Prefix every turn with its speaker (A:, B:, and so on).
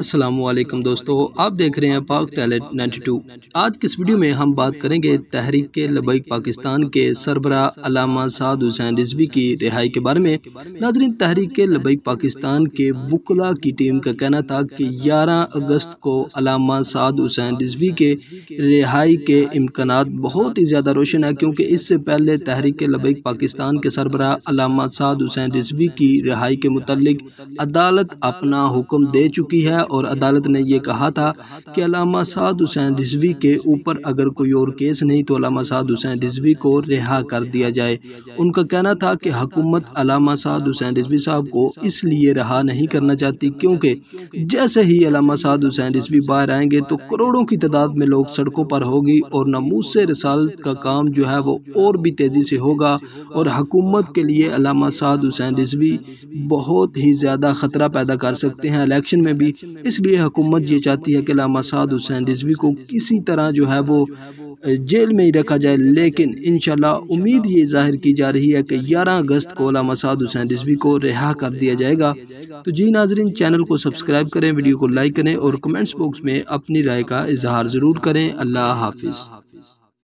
A: असलम दोस्तों आप देख रहे हैं पाक टैलेंट 92 आज किस इस वीडियो में हम बात करेंगे तहरीक के लबैक पाकिस्तान के सरबरा अलामा साद हुसैन रिजवी की रिहाई के बारे में नाजरीन तहरीक के पाकिस्तान के वकला की टीम का कहना था कि 11 अगस्त को अलामा साद हुसैन रिजवी के रिहाई के इम्कान बहुत ही ज़्यादा रोशन है क्योंकि इससे पहले तहरीक लबैक पाकिस्तान के सरबराह अलामा साद हुसैन रिजवी की रिहाई के मतलब अदालत अपना हुक्म दे चुकी है और अदालत ने यह कहा था कि अलामा साद हुसैन रिजवी के ऊपर अगर कोई और केस नहीं तो अलामा साद हुसैन रिजवी को रिहा कर दिया जाए उनका कहना था कि हकूमत अलामा साद हुसैन रिजवी साहब को इसलिए रहा नहीं करना चाहती क्योंकि जैसे ही अलामा साद हुसैन रिजवी बाहर आएंगे तो करोड़ों की तादाद में लोग सड़क लड़कों पर होगी और नमूज से रसाल का काम जो है वो और भी तेज़ी से होगा और हकूमत के लिए अलामा साद हुसैन रिजवी बहुत ही ज़्यादा ख़तरा पैदा कर सकते हैं इलेक्शन में भी इसलिए हकूमत ये चाहती है कि अलामा साद हुसैन रिजवी को किसी तरह जो है वो जेल में ही रखा जाए लेकिन इन उम्मीद ये जाहिर की जा रही है कि ग्यारह अगस्त को अलामा मसाद हुसैन रिजवी को रिहा कर दिया जाएगा तो जी नाजरीन चैनल को सब्सक्राइब करें वीडियो को लाइक करें और कमेंट्स बॉक्स में अपनी राय का इजहार ज़रूर करें अल्लाह हाफिज़